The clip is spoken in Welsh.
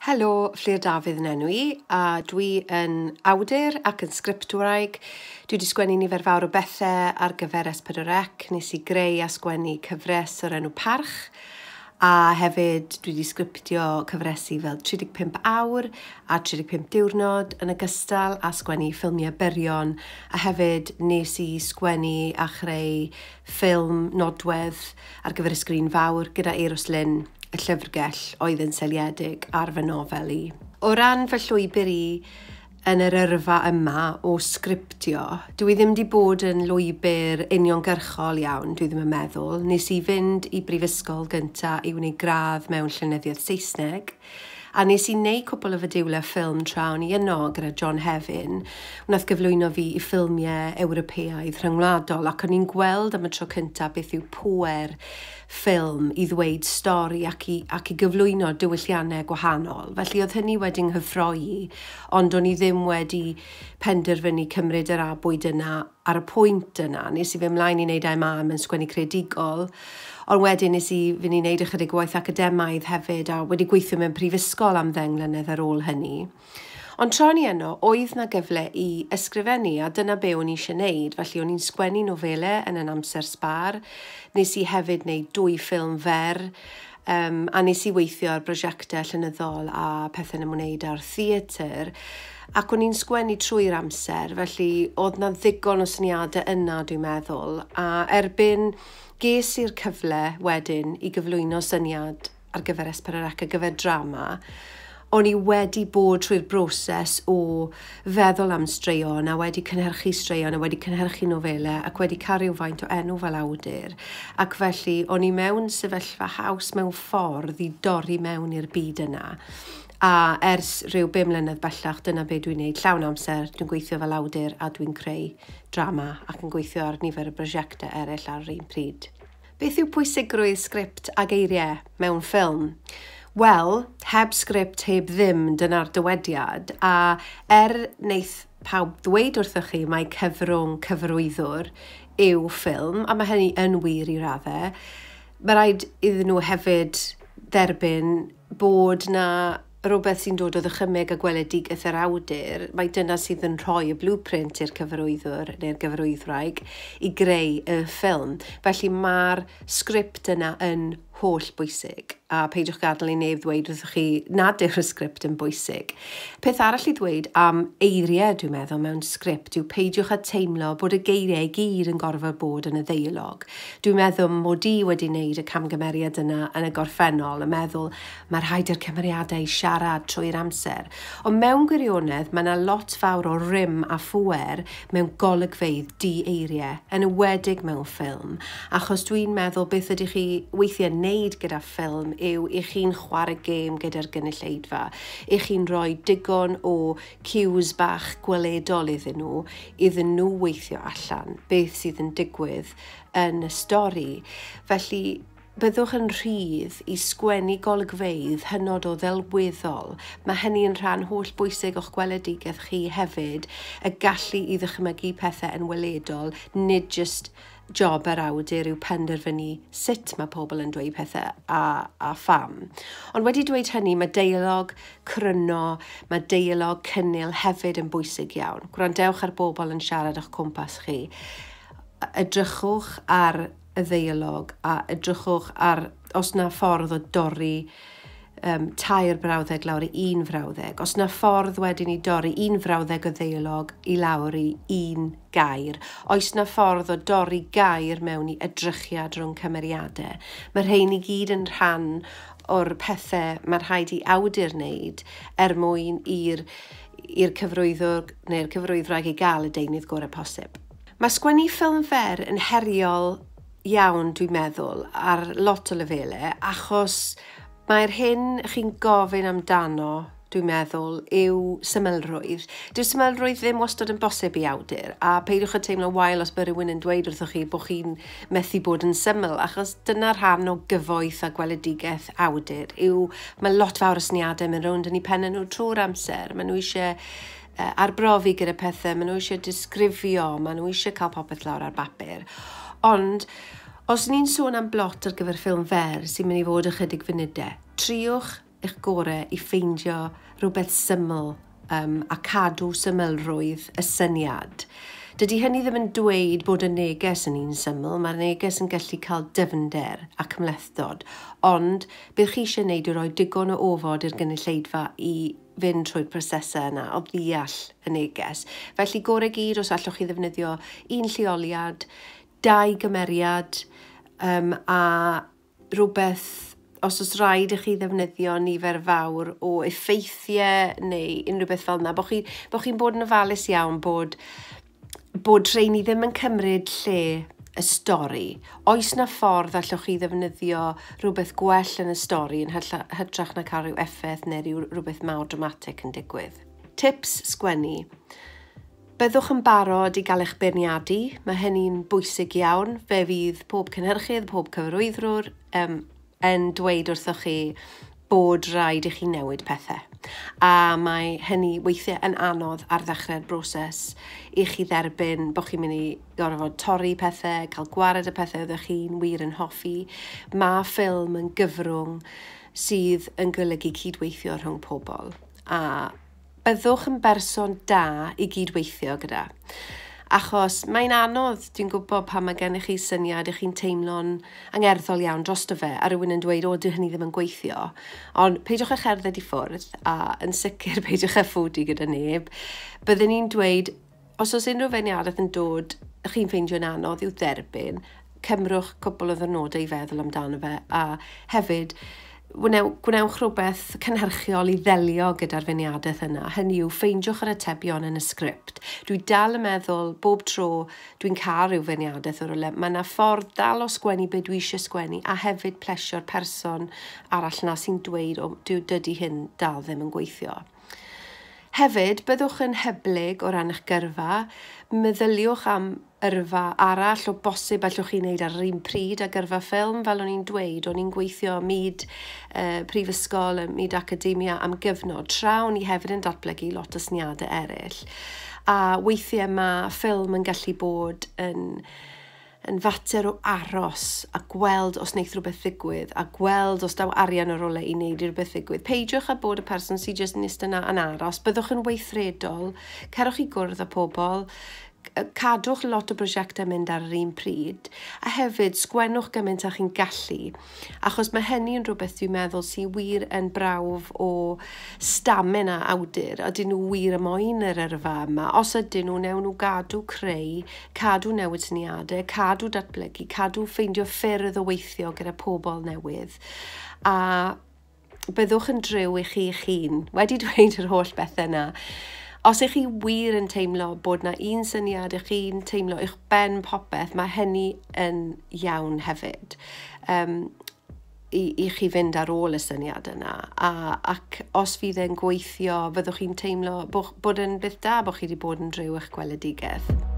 Helo, Fleur Dafydd yn enw i, a dwi yn awdur ac yn sgriptwraig. Dwi wedi sgwennu nifer fawr o bethau ar gyfer S4C, nes i greu a sgwennu cyfres o'r enw Parch, a hefyd dwi wedi sgriptio cyfresu fel 35 awr a 35 diwrnod yn ogystal a sgwennu ffilmiau byrion, a hefyd nes i sgwennu a chreu ffilm nodwedd ar gyfer y sgrin fawr gyda Eros Lynn y llyfrgell oedd yn seliedig ar fy nofel i. O ran fy llwybr i yn yr yrfa yma o sgriptio, dwi ddim wedi bod yn lwybr uniongyrchol iawn, dwi ddim yn meddwl. Nes i fynd i brifysgol gyntaf i wneud gradd mewn llynyddiaeth Saesneg, a nes i wneud cwbl o fydywlau ffilm trawn i yno gyda John Hefyn, Wnaeth gyflwyno fi i ffilmiau Ewropeaidd rhyngwladol ac o'n i'n gweld am y tro cyntaf beth yw pwer ffilm i ddweud stori ac i, ac i gyflwyno diwylliannau gwahanol. Felly oedd hynny wedi'n hyffroi, ond o'n i ddim wedi penderfynu cymryd yr abwyd yna ar y pwynt yna. Nes i fy mlaen i wneud MAM yn sgwennu credigol, ond wedyn nes i fynd i wneud ychydig gwaith academaidd hefyd a wedi gweithio mewn prifysgol am ddeng mlynedd ar ôl hynny. Ond tra ni yno, oedd na gyfle i ysgrifennu a dyna be o'n i eisiau wneud. Felly o'n i'n sgwennu nofelau yn yn amser sbar. Nes i hefyd wneud dwy ffilm fer. Um, a nes i weithio ar brosiectau llynyddol a pethau yn ymwneud ar theatr. Ac o'n i'n sgwennu trwy'r amser, felly oedd na ddigon o syniadau yna dwi'n meddwl. A erbyn ges i'r cyfle wedyn i gyflwyno syniad ar gyfer Esperarec ar gyfer drama, o'n i wedi bod trwy'r broses o feddwl am straeon a wedi cynhyrchu straeon a wedi cynhyrchu nofelau ac wedi cario faint o enw fel awdur ac felly o'n i mewn sefyllfa haws mewn ffordd i dorri mewn i'r byd yna a ers rhyw 5 mlynedd bellach dyna beth dwi'n gwneud llawn amser dwi'n gweithio fel awdur a dwi'n creu drama ac yn gweithio ar nifer y brosiectau eraill ar yr un pryd. Beth yw pwysigrwydd sgript a geiriau mewn ffilm? Wel, heb sgript, heb ddim, dyna'r dywediad. A er wneith pawb ddweud wrthych chi mae cyfrwng cyfrwyddwr yw ffilm, a mae hynny yn wir i raddau, mae rhaid iddyn nhw hefyd dderbyn bod na rhywbeth sy'n dod o ddychymig a gweledigaeth yr awdur, mae dyna sydd yn rhoi y blueprint i'r cyfrwyddwr neu'r gyfarwyddwraig i greu y ffilm. Felly mae'r sgript yna yn holl bwysig a peidiwch gadael i neb ddweud wrthych chi nad yw'r sgript yn bwysig. Peth arall i ddweud am eiriau dwi'n meddwl mewn sgript yw peidiwch a teimlo bod y geiriau gyr yn gorfod bod yn y ddeialog. Dwi'n meddwl mod i wedi wneud y camgymeriad yna yn y gorffennol a meddwl mae'r rhaid i'r cymeriadau siarad trwy'r amser. Ond mewn gwirionedd mae yna lot fawr o rym a phwer mewn golygfeidd di eiriau, yn ywedig mewn ffilm, achos dwi'n meddwl beth ydych chi weithiau neud wneud gyda ffilm yw i chi'n chwarae gêm gyda'r gynulleidfa, i chi'n rhoi digon o cues bach gweledol iddyn nhw, iddyn nhw weithio allan beth sydd yn digwydd yn y stori. Felly, byddwch yn rhydd i sgwennu golygfeidd hynod o ddelweddol. Mae hynny yn rhan holl bwysig o'ch gweledigaeth chi hefyd, y gallu i ddychmygu pethau yn weledol, nid jyst job yr awdur yw penderfynu sut mae pobl yn dweud pethau a, a pham. Ond wedi dweud hynny, mae deilog cryno, mae deilog cynnil hefyd yn bwysig iawn. Gwrandewch ar bobl yn siarad o'ch cwmpas chi. Edrychwch ar y ddeilog a edrychwch ar os na ffordd o dorri um, tair brawddeg lawr i un frawddeg. Os na ffordd wedyn ni dorri un frawddeg o ddeulog i lawr i un gair, oes na ffordd o dorri gair mewn i edrychiad rhwng cymeriadau. Mae'r rhain i gyd yn rhan o'r pethau mae'r rhaid i awdur wneud er mwyn i'r i'r cyfrwyddwr neu'r cyfrwyddwraig i gael y deunydd gorau posib. Mae sgwennu ffilm fer yn heriol iawn, dwi'n meddwl, ar lot o lefelau, achos Mae'r hyn chi'n gofyn amdano dwi'n meddwl, yw symlrwydd. Dyw symlrwydd ddim wastad yn bosib i awdur, a peidiwch yn teimlo wael os bydd rhywun yn dweud wrthoch chi bod chi'n methu bod yn syml, achos dyna'r rhan o gyfoeth a gweledigaeth awdur, yw mae lot fawr o syniadau mewn rownd yn ei pen nhw trwy'r amser. Mae nhw eisiau arbrofi gyda pethau, mae nhw eisiau disgrifio, mae nhw eisiau cael popeth lawr ar bapur. Ond Os ni'n sôn am blot ar gyfer ffilm fer sy'n mynd i fod ychydig funudau, triwch eich gorau i ffeindio rhywbeth syml um, a cadw symlrwydd y syniad. Dydy hynny ddim yn dweud bod y neges yn un syml, mae'r neges yn gallu cael dyfnder a cymlethdod, ond bydd chi eisiau gwneud i roi digon o ofod i'r gynulleidfa i fynd trwy'r prosesau yna o ddeall y neges. Felly gore gyd os allwch chi ddefnyddio un lleoliad, dau gymeriad um, a rhywbeth, os oes rhaid i chi ddefnyddio nifer fawr o effeithiau neu unrhyw beth fel yna, bod chi'n bo chi bod yn ofalus iawn bod, bod rhaid i ddim yn cymryd lle y stori. Oes na ffordd allwch chi ddefnyddio rhywbeth gwell yn y stori yn hytrach na cael rhyw effaith neu rhyw, rhywbeth mawr dramatic yn digwydd? Tips sgwennu byddwch yn barod i gael eich beirniadu. Mae hynny'n bwysig iawn. Fe fydd pob cynhyrchydd, pob cyfarwyddwr um, yn dweud wrthoch chi bod rhaid i chi newid pethau. A mae hynny weithiau yn anodd ar ddechrau'r broses i chi dderbyn bod chi'n mynd i gorfod torri pethau, cael gwared y pethau oeddech chi'n wir yn hoffi. Mae ffilm yn gyfrwng sydd yn golygu cydweithio rhwng pobl. A byddwch yn berson da i gydweithio gyda. Achos mae'n anodd, dwi'n gwybod pa mae gennych chi syniad, ych chi'n teimlo'n angerddol iawn drosto fe, a rhywun yn dweud, o, dy hynny ddim yn gweithio. Ond peidiwch eich erdded i ffwrdd, a yn sicr peidiwch â ffwdi gyda neb. Byddwn ni'n dweud, os oes unrhyw feiniaraeth yn dod, ych chi'n ffeindio'n anodd i'w derbyn, cymrwch cwbl o ddynodau i feddwl amdano fe, a hefyd, wnew, gwnewch rhywbeth cynhyrchiol i ddelio gyda'r feiniadaeth yna. Hynny yw, ffeindiwch yr atebion yn y sgript. Dwi dal yn meddwl, bob tro dwi'n cael rhyw feiniadaeth o'r ole, mae yna ffordd dal o sgwennu beth dwi eisiau sgwennu a hefyd plesio'r person arall na sy'n dweud o dyw dydy hyn dal ddim yn gweithio. Hefyd, byddwch yn heblyg o ran eich gyrfa, meddyliwch am yrfa arall o bosib allwch chi wneud ar yr un pryd ag yrfa ffilm. Fel o'n i'n dweud, o'n i'n gweithio myd uh, prifysgol, myd academia am gyfnod tra o'n i hefyd yn datblygu lot o syniadau eraill. A weithiau mae ffilm yn gallu bod yn yn fater o aros a gweld os wneud rhywbeth ddigwydd a gweld os daw arian ar ole i wneud i'r beth ddigwydd. Peidiwch a bod y person sydd jyst yn eistedd yna yn aros. Byddwch yn weithredol, cerwch i gwrdd â pobl, cadwch lot o brosiectau mynd ar yr un pryd a hefyd sgwennwch gymaint â chi'n gallu achos mae hynny yn rhywbeth dwi'n meddwl sy'n wir yn brawf o stamen a awdur a dyn nhw wir y moyn yr yrfa yma os ydyn nhw newn nhw gadw creu cadw newid syniadau cadw datblygu cadw ffeindio ffyrdd o weithio gyda pobl newydd a byddwch yn drew i chi eich hun wedi dweud yr holl bethau yna Os ych chi wir yn teimlo bod na un syniad ych chi'n teimlo eich ben popeth, mae hynny yn iawn hefyd. Um, i, i chi fynd ar ôl y syniad yna. A, ac os fydd e'n gweithio, fyddwch chi'n teimlo bod, bod yn byth da bod chi wedi bod yn drew eich gweledigaeth.